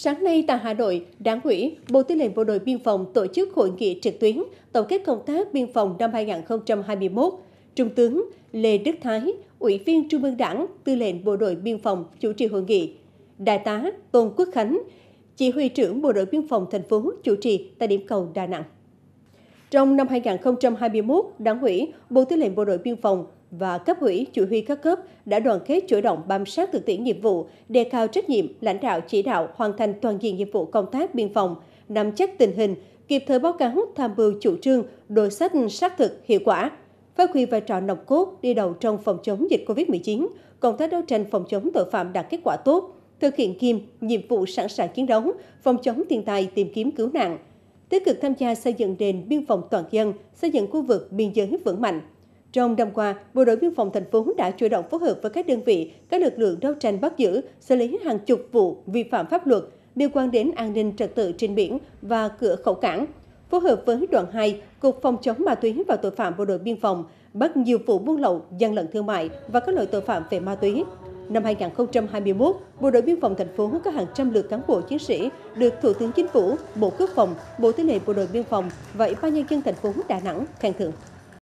Sáng nay tại Hà Nội, Đảng ủy, Bộ Tư lệnh Bộ đội Biên phòng tổ chức hội nghị trực tuyến tổng kết công tác biên phòng năm 2021. Trung tướng Lê Đức Thái, Ủy viên Trung ương Đảng, Tư lệnh Bộ đội Biên phòng chủ trì hội nghị. Đại tá Tôn Quốc Khánh, Chỉ huy trưởng Bộ đội Biên phòng thành phố chủ trì tại điểm cầu Đà Nẵng. Trong năm 2021, Đảng ủy, Bộ Tư lệnh Bộ đội Biên phòng và cấp ủy chủ huy các cấp đã đoàn kết chủ động bám sát thực tiễn nhiệm vụ, đề cao trách nhiệm, lãnh đạo chỉ đạo hoàn thành toàn diện nhiệm vụ công tác biên phòng, nắm chắc tình hình, kịp thời báo cáo tham mưu chủ trương, đối sách xác thực hiệu quả, phát huy vai trò nòng cốt đi đầu trong phòng chống dịch COVID-19, công tác đấu tranh phòng chống tội phạm đạt kết quả tốt, thực hiện nghiêm nhiệm vụ sẵn sàng chiến đấu, phòng chống thiên tai tìm kiếm cứu nạn, tích cực tham gia xây dựng đền biên phòng toàn dân, xây dựng khu vực biên giới vững mạnh, trong năm qua, Bộ đội Biên phòng thành phố đã chủ động phối hợp với các đơn vị, các lực lượng đấu tranh bắt giữ, xử lý hàng chục vụ vi phạm pháp luật liên quan đến an ninh trật tự trên biển và cửa khẩu cảng. Phối hợp với đoàn 2, Cục Phòng chống ma túy và tội phạm Bộ đội Biên phòng bắt nhiều vụ buôn lậu, gian lận thương mại và các loại tội phạm về ma túy. Năm 2021, Bộ đội Biên phòng thành phố có hàng trăm lượt cán bộ chiến sĩ được Thủ tướng Chính phủ, Bộ Quốc phòng, Bộ Tư lệnh Bộ đội Biên phòng và Ủy ban nhân dân thành phố Đà Nẵng khen thưởng.